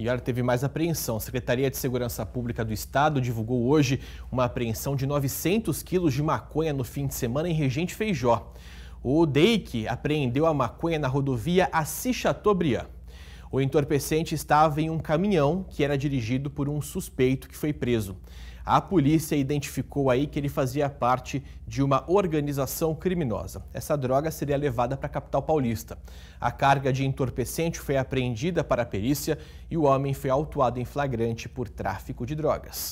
E olha, teve mais apreensão. A Secretaria de Segurança Pública do Estado divulgou hoje uma apreensão de 900 quilos de maconha no fim de semana em Regente Feijó. O DEIC apreendeu a maconha na rodovia Assis Chateaubriand. O entorpecente estava em um caminhão que era dirigido por um suspeito que foi preso. A polícia identificou aí que ele fazia parte de uma organização criminosa. Essa droga seria levada para a capital paulista. A carga de entorpecente foi apreendida para a perícia e o homem foi autuado em flagrante por tráfico de drogas.